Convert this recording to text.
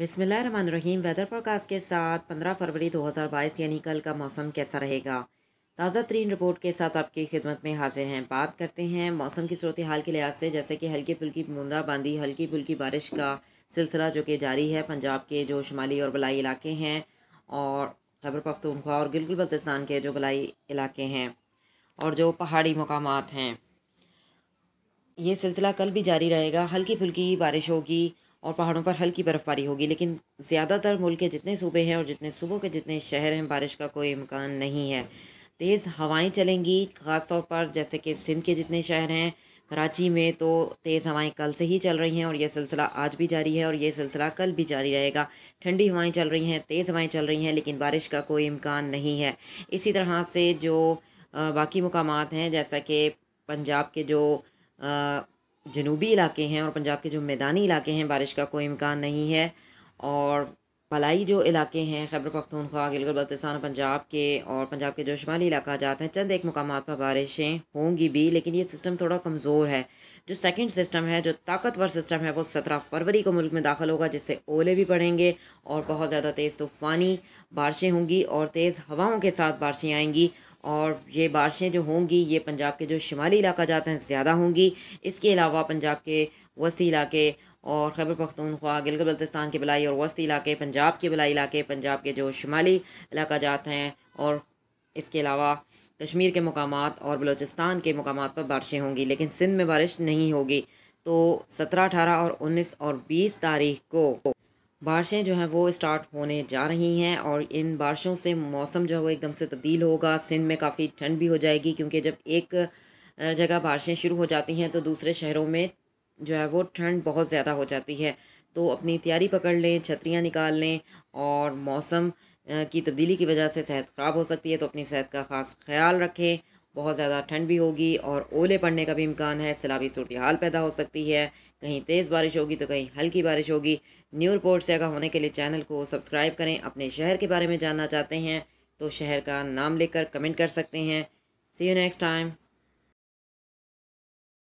बिसमीम weather forecast के साथ 15 फरवरी 2022 यानी कल का मौसम कैसा रहेगा ताज़ा तरीन रिपोर्ट के साथ आपकी खिदमत में हाजिर हैं बात करते हैं मौसम की सूरत हाल के लिहाज से जैसे कि हल्की फुल्की बूंदाबांदी हल्की फुल्की बारिश का सिलसिला जो कि जारी है पंजाब के जो शुमाली और बलाई इलाके हैं और खबर पख्तूनख्वा और गिलगुल बल्तिस्तान के जो बलाई इलाके हैं और जो पहाड़ी मकाम हैं ये सिलसिला कल भी जारी रहेगा हल्की फुल्की बारिश होगी और पहाड़ों पर हल्की बर्फ़बारी होगी लेकिन ज़्यादातर मुल्क के जितने सूबे हैं और जितने सूबों के जितने शहर हैं बारिश का कोई इम्कान नहीं है तेज़ हवाएं चलेंगी ख़ासतौर पर जैसे कि सिंध के जितने शहर हैं कराची में तो तेज़ हवाएं कल से ही चल रही हैं और यह सिलसिला आज भी जारी है और यह सिलसिला कल भी जारी रहेगा ठंडी हवाएं चल रही हैं तेज़ हवाएं चल रही हैं लेकिन बारिश का कोई इम्कान नहीं है इसी तरह से जो बाकी मकाम हैं जैसा कि पंजाब के जो जनूबी इलाके हैं और पंजाब के जो मैदानी इलाके हैं बारिश का कोई इम्कान नहीं है और भलाई जो इलाके हैं खैबर पख्तूनख्वा गिलगत बल्तिस्तान पंजाब के और पंजाब के जो शुमाली इलाका जाते हैं चंद एक मकाम पर बारिशें होंगी भी लेकिन ये सिस्टम थोड़ा कमज़ोर है जो सेकंड सिस्टम है जो ताकतवर सिस्टम है वो सत्रह फरवरी को मुल्क में दाखिल होगा जिससे ओले भी पड़ेंगे और बहुत ज़्यादा तेज़ तूफ़ानी बारिशें होंगी और तेज़ हवाओं के साथ बारिशें आएँगी और ये बारिशें जो होंगी ये पंजाब के जो शुमाली इलाका जाते हैं ज़्यादा होंगी इसके अलावा पंजाब के वसी इलाके और खैबर पख्तूनख्वा गिलगित बल्तिस्तान के बलाई और वस्ती इलाके पंजाब के बलाई इलाके पंजाब के जो शुमाली इलाका जात हैं और इसके अलावा कश्मीर के मकाम और बलोचिस्तान के मकाम पर बारिशें होंगी लेकिन सिंध में बारिश नहीं होगी तो सत्रह अठारह और उन्नीस और बीस तारीख को बारिशें जो हैं वो स्टार्ट होने जा रही हैं और इन बारिशों से मौसम जो है वो एकदम से तब्दील होगा सिंध में काफ़ी ठंड भी हो जाएगी क्योंकि जब एक जगह बारिशें शुरू हो जाती हैं तो दूसरे शहरों में जो है वो ठंड बहुत ज़्यादा हो जाती है तो अपनी तैयारी पकड़ लें छतरियाँ निकाल लें और मौसम की तब्दीली की वजह से सेहत ख़राब हो सकती है तो अपनी सेहत का ख़ास ख्याल रखें बहुत ज़्यादा ठंड भी होगी और ओले पड़ने का भी इम्कान है सैलाबी सूरत हाल पैदा हो सकती है कहीं तेज़ बारिश होगी तो कहीं हल्की बारिश होगी न्यू रिपोर्ट से आगा होने के लिए चैनल को सब्सक्राइब करें अपने शहर के बारे में जानना चाहते हैं तो शहर का नाम लेकर कमेंट कर सकते हैं सी यू नेक्स्ट टाइम